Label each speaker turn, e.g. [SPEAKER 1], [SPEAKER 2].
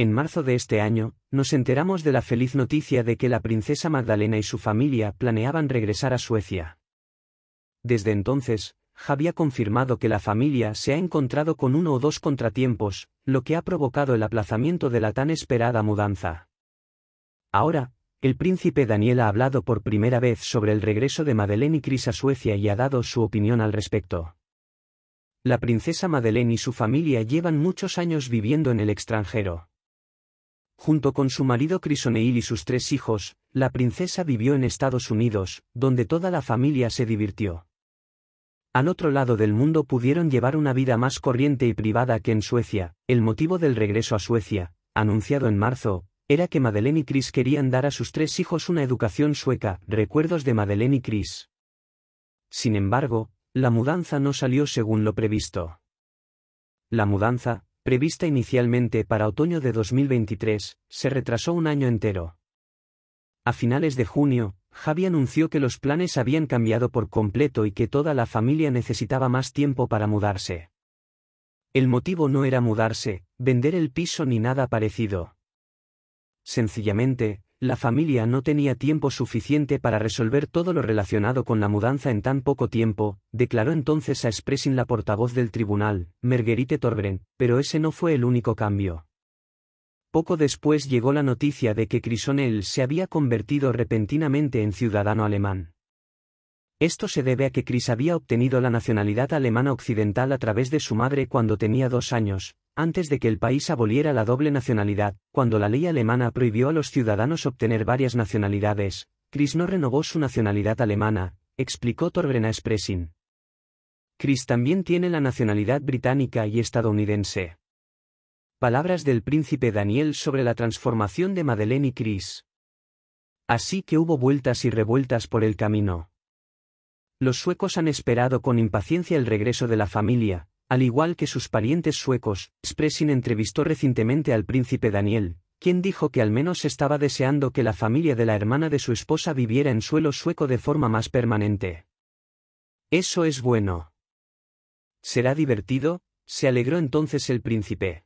[SPEAKER 1] En marzo de este año, nos enteramos de la feliz noticia de que la princesa Magdalena y su familia planeaban regresar a Suecia. Desde entonces, había confirmado que la familia se ha encontrado con uno o dos contratiempos, lo que ha provocado el aplazamiento de la tan esperada mudanza. Ahora, el príncipe Daniel ha hablado por primera vez sobre el regreso de Madeleine y Cris a Suecia y ha dado su opinión al respecto. La princesa Madeleine y su familia llevan muchos años viviendo en el extranjero. Junto con su marido O'Neill y sus tres hijos, la princesa vivió en Estados Unidos, donde toda la familia se divirtió. Al otro lado del mundo pudieron llevar una vida más corriente y privada que en Suecia, el motivo del regreso a Suecia, anunciado en marzo, era que Madeleine y Chris querían dar a sus tres hijos una educación sueca, recuerdos de Madeleine y Chris. Sin embargo, la mudanza no salió según lo previsto. La mudanza, prevista inicialmente para otoño de 2023, se retrasó un año entero. A finales de junio, Javi anunció que los planes habían cambiado por completo y que toda la familia necesitaba más tiempo para mudarse. El motivo no era mudarse, vender el piso ni nada parecido. Sencillamente, la familia no tenía tiempo suficiente para resolver todo lo relacionado con la mudanza en tan poco tiempo, declaró entonces a Expressing la portavoz del tribunal, Merguerite Torbren, pero ese no fue el único cambio. Poco después llegó la noticia de que Crisonel se había convertido repentinamente en ciudadano alemán. Esto se debe a que Chris había obtenido la nacionalidad alemana occidental a través de su madre cuando tenía dos años, antes de que el país aboliera la doble nacionalidad, cuando la ley alemana prohibió a los ciudadanos obtener varias nacionalidades, Chris no renovó su nacionalidad alemana, explicó a Expressing. Chris también tiene la nacionalidad británica y estadounidense. Palabras del príncipe Daniel sobre la transformación de Madeleine y Chris. Así que hubo vueltas y revueltas por el camino. Los suecos han esperado con impaciencia el regreso de la familia, al igual que sus parientes suecos, Spressin entrevistó recientemente al príncipe Daniel, quien dijo que al menos estaba deseando que la familia de la hermana de su esposa viviera en suelo sueco de forma más permanente. Eso es bueno. Será divertido, se alegró entonces el príncipe.